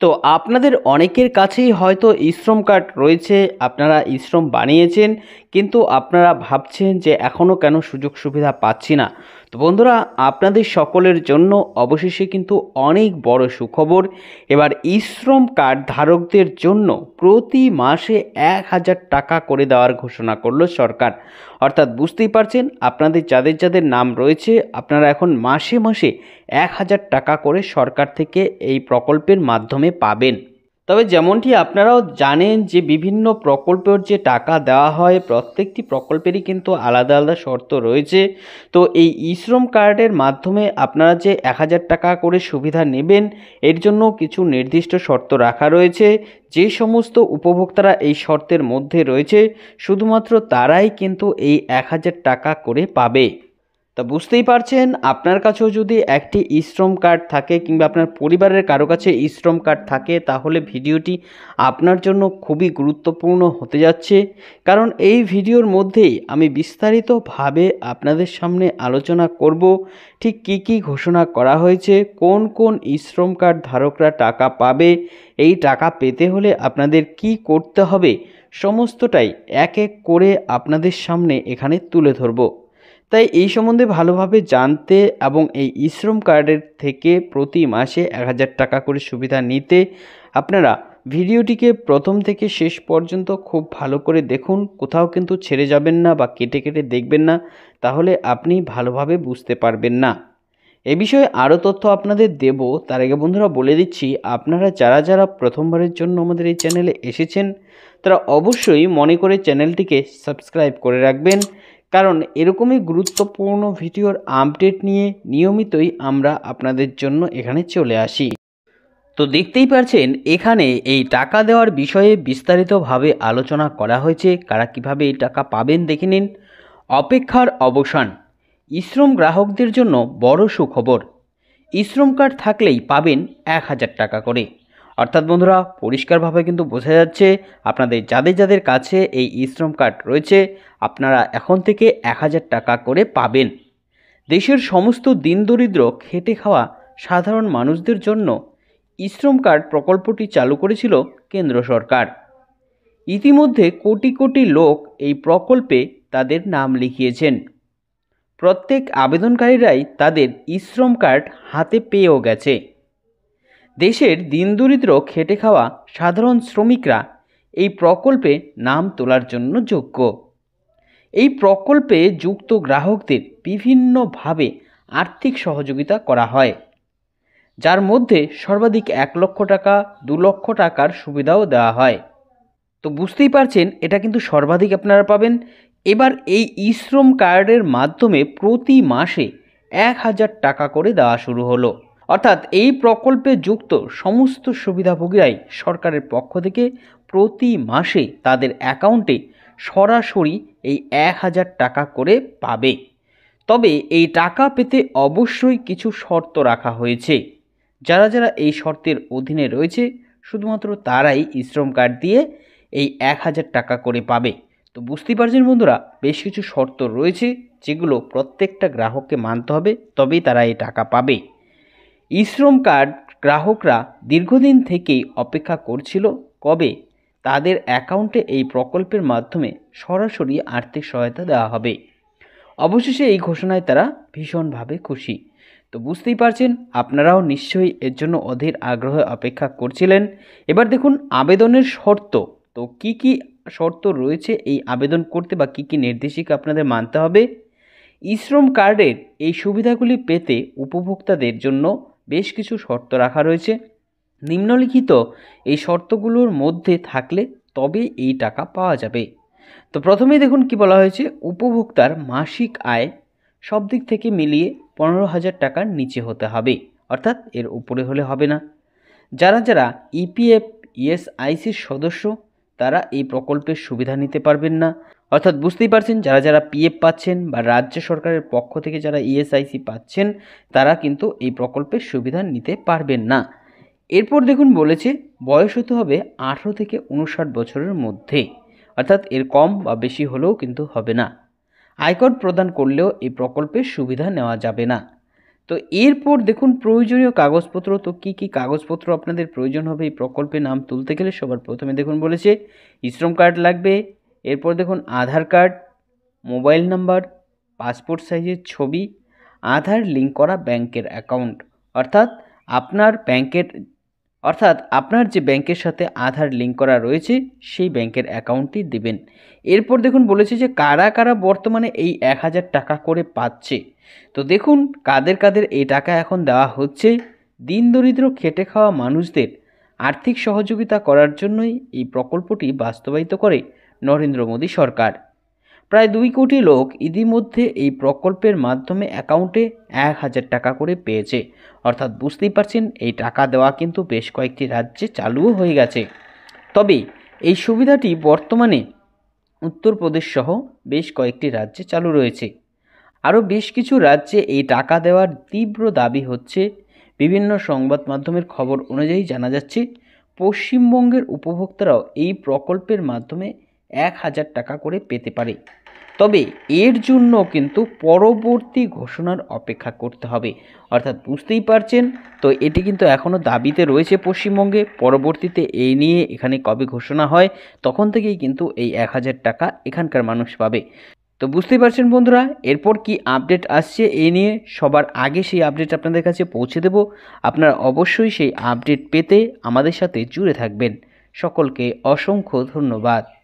তো আপনাদের অনেকের কাছেই হয়তো ইশ্রম কার্ড রয়েছে আপনারা ইশ্রম বানিয়েছেন কিন্তু আপনারা ভাবছেন যে এখনও কেন সুযোগ সুবিধা পাচ্ছি না তো বন্ধুরা আপনাদের সকলের জন্য অবশেষে কিন্তু অনেক বড় সুখবর এবার ইশ্রম কার্ড ধারকদের জন্য প্রতি মাসে এক হাজার টাকা করে দেওয়ার ঘোষণা করলো সরকার অর্থাৎ বুঝতেই পারছেন আপনাদের যাদের যাদের নাম রয়েছে আপনারা এখন মাসে মাসে এক হাজার টাকা করে সরকার থেকে এই প্রকল্পের মাধ্যমে পাবেন তবে যেমনটি আপনারাও জানেন যে বিভিন্ন প্রকল্পের যে টাকা দেওয়া হয় প্রত্যেকটি প্রকল্পেরই কিন্তু আলাদা আলাদা শর্ত রয়েছে তো এই ইশ্রম কার্ডের মাধ্যমে আপনারা যে এক হাজার টাকা করে সুবিধা নেবেন এর জন্য কিছু নির্দিষ্ট শর্ত রাখা রয়েছে যে সমস্ত উপভোক্তারা এই শর্তের মধ্যে রয়েছে শুধুমাত্র তারাই কিন্তু এই এক হাজার টাকা করে পাবে তা বুঝতেই পারছেন আপনার কাছেও যদি একটি ইশ্রম কার্ড থাকে কিংবা আপনার পরিবারের কারো কাছে ইশ্রম কার্ড থাকে তাহলে ভিডিওটি আপনার জন্য খুবই গুরুত্বপূর্ণ হতে যাচ্ছে কারণ এই ভিডিওর মধ্যেই আমি বিস্তারিতভাবে আপনাদের সামনে আলোচনা করব ঠিক কি কি ঘোষণা করা হয়েছে কোন কোন ইশ্রম কার্ড ধারকরা টাকা পাবে এই টাকা পেতে হলে আপনাদের কি করতে হবে সমস্তটাই এক এক করে আপনাদের সামনে এখানে তুলে ধরবো তাই এই সম্বন্ধে ভালোভাবে জানতে এবং এই ইশ্রম কার্ডের থেকে প্রতি মাসে এক হাজার টাকা করে সুবিধা নিতে আপনারা ভিডিওটিকে প্রথম থেকে শেষ পর্যন্ত খুব ভালো করে দেখুন কোথাও কিন্তু ছেড়ে যাবেন না বা কেটে কেটে দেখবেন না তাহলে আপনি ভালোভাবে বুঝতে পারবেন না এ বিষয়ে আরও তথ্য আপনাদের দেব তার আগে বন্ধুরা বলে দিচ্ছি আপনারা যারা যারা প্রথমবারের জন্য আমাদের এই চ্যানেলে এসেছেন তারা অবশ্যই মনে করে চ্যানেলটিকে সাবস্ক্রাইব করে রাখবেন কারণ এরকমই গুরুত্বপূর্ণ ভিডিওর আপডেট নিয়ে নিয়মিতই আমরা আপনাদের জন্য এখানে চলে আসি তো দেখতেই পারছেন এখানে এই টাকা দেওয়ার বিষয়ে বিস্তারিতভাবে আলোচনা করা হয়েছে কারা কিভাবে এই টাকা পাবেন দেখে নিন অপেক্ষার অবসান ইশ্রম গ্রাহকদের জন্য বড় সুখবর ইশ্রম কার্ড থাকলেই পাবেন এক হাজার টাকা করে অর্থাৎ বন্ধুরা পরিষ্কারভাবে কিন্তু বোঝা যাচ্ছে আপনাদের যাদের যাদের কাছে এই ইশ্রম কার্ড রয়েছে আপনারা এখন থেকে এক হাজার টাকা করে পাবেন দেশের সমস্ত দিন দরিদ্র খেটে খাওয়া সাধারণ মানুষদের জন্য ইশ্রম কার্ড প্রকল্পটি চালু করেছিল কেন্দ্র সরকার ইতিমধ্যে কোটি কোটি লোক এই প্রকল্পে তাদের নাম লিখিয়েছেন প্রত্যেক আবেদনকারীরাই তাদের ইশ্রম কার্ড হাতে পেয়েও গেছে দেশের দিন দরিদ্র খেটে খাওয়া সাধারণ শ্রমিকরা এই প্রকল্পে নাম তোলার জন্য যোগ্য এই প্রকল্পে যুক্ত গ্রাহকদের বিভিন্নভাবে আর্থিক সহযোগিতা করা হয় যার মধ্যে সর্বাধিক এক লক্ষ টাকা দু লক্ষ টাকার সুবিধাও দেওয়া হয় তো বুঝতেই পারছেন এটা কিন্তু সর্বাধিক আপনারা পাবেন এবার এই ইশ্রম কার্ডের মাধ্যমে প্রতি মাসে এক হাজার টাকা করে দেওয়া শুরু হলো অর্থাৎ এই প্রকল্পে যুক্ত সমস্ত সুবিধাভোগীরাই সরকারের পক্ষ থেকে প্রতি মাসে তাদের অ্যাকাউন্টে সরাসরি এই এক হাজার টাকা করে পাবে তবে এই টাকা পেতে অবশ্যই কিছু শর্ত রাখা হয়েছে যারা যারা এই শর্তের অধীনে রয়েছে শুধুমাত্র তারাই শ্রম কার্ড দিয়ে এই এক হাজার টাকা করে পাবে তো বুঝতেই পারছেন বন্ধুরা বেশ কিছু শর্ত রয়েছে যেগুলো প্রত্যেকটা গ্রাহককে মানতে হবে তবেই তারা এই টাকা পাবে ইশ্রম কার্ড গ্রাহকরা দীর্ঘদিন থেকেই অপেক্ষা করছিল কবে তাদের অ্যাকাউন্টে এই প্রকল্পের মাধ্যমে সরাসরি আর্থিক সহায়তা দেওয়া হবে অবশেষে এই ঘোষণায় তারা ভীষণভাবে খুশি তো বুঝতেই পারছেন আপনারাও নিশ্চয়ই এর জন্য অধীর আগ্রহে অপেক্ষা করছিলেন এবার দেখুন আবেদনের শর্ত তো কি কি শর্ত রয়েছে এই আবেদন করতে বা কী কী নির্দেশিকা আপনাদের মানতে হবে ইশ্রম কার্ডের এই সুবিধাগুলি পেতে উপভোক্তাদের জন্য বেশ কিছু শর্ত রাখা রয়েছে নিম্নলিখিত এই শর্তগুলোর মধ্যে থাকলে তবে এই টাকা পাওয়া যাবে তো প্রথমেই দেখুন কি বলা হয়েছে উপভোক্তার মাসিক আয় সব দিক থেকে মিলিয়ে পনেরো হাজার টাকার নিচে হতে হবে অর্থাৎ এর উপরে হলে হবে না যারা যারা ইপিএফ e ইএসআইসির e সদস্য তারা এই প্রকল্পের সুবিধা নিতে পারবেন না অর্থাৎ বুঝতেই পারছেন যারা যারা পিএফ পাচ্ছেন বা রাজ্য সরকারের পক্ষ থেকে যারা ইএসআইসি e পাচ্ছেন তারা কিন্তু এই প্রকল্পের সুবিধা নিতে পারবেন না এরপর দেখুন বলেছে বয়স হতে হবে আঠেরো থেকে উনষাট বছরের মধ্যে অর্থাৎ এর কম বা বেশি হলেও কিন্তু হবে না আয়কর প্রদান করলেও এই প্রকল্পের সুবিধা নেওয়া যাবে না তো এরপর দেখুন প্রয়োজনীয় কাগজপত্র তো কি কি কাগজপত্র আপনাদের প্রয়োজন হবে এই প্রকল্পে নাম তুলতে গেলে সবার প্রথমে দেখুন বলেছে শ্রম কার্ড লাগবে এরপর দেখুন Aadhaar card mobile number passport সাইজের ছবি আধার লিঙ্ক করা ব্যাংকের অ্যাকাউন্ট অর্থাৎ আপনার ব্যাংকের অর্থাৎ আপনার যে ব্যাংকের সাথে আধার লিঙ্ক করা রয়েছে সেই ব্যাংকের অ্যাকাউন্টটি দেবেন এরপর দেখুন বলেছে যে কারা কারা বর্তমানে এই এক হাজার টাকা করে পাচ্ছে তো দেখুন কাদের কাদের এই টাকা এখন দেওয়া হচ্ছে দিন দরিদ্র খেটে খাওয়া মানুষদের আর্থিক সহযোগিতা করার জন্যই এই প্রকল্পটি বাস্তবায়িত করে নরেন্দ্র মোদী সরকার প্রায় দুই কোটি লোক ইতিমধ্যে এই প্রকল্পের মাধ্যমে অ্যাকাউন্টে এক হাজার টাকা করে পেয়েছে অর্থাৎ বুঝতেই পারছেন এই টাকা দেওয়া কিন্তু বেশ কয়েকটি রাজ্যে চালুও হয়ে গেছে তবে এই সুবিধাটি বর্তমানে উত্তরপ্রদেশ সহ বেশ কয়েকটি রাজ্যে চালু রয়েছে আরও বেশ কিছু রাজ্যে এই টাকা দেওয়ার তীব্র দাবি হচ্ছে বিভিন্ন সংবাদ মাধ্যমের খবর অনুযায়ী জানা যাচ্ছে পশ্চিমবঙ্গের উপভোক্তারাও এই প্রকল্পের মাধ্যমে এক হাজার টাকা করে পেতে পারে তবে এর জন্য কিন্তু পরবর্তী ঘোষণার অপেক্ষা করতে হবে অর্থাৎ বুঝতেই পারছেন তো এটি কিন্তু এখনও দাবিতে রয়েছে পশ্চিমবঙ্গে পরবর্তীতে এই নিয়ে এখানে কবে ঘোষণা হয় তখন থেকেই কিন্তু এই এক হাজার টাকা এখানকার মানুষ পাবে তো বুঝতেই পারছেন বন্ধুরা এরপর কি আপডেট আসছে এ নিয়ে সবার আগে সেই আপডেট আপনাদের কাছে পৌঁছে দেব আপনারা অবশ্যই সেই আপডেট পেতে আমাদের সাথে জুড়ে থাকবেন সকলকে অসংখ্য ধন্যবাদ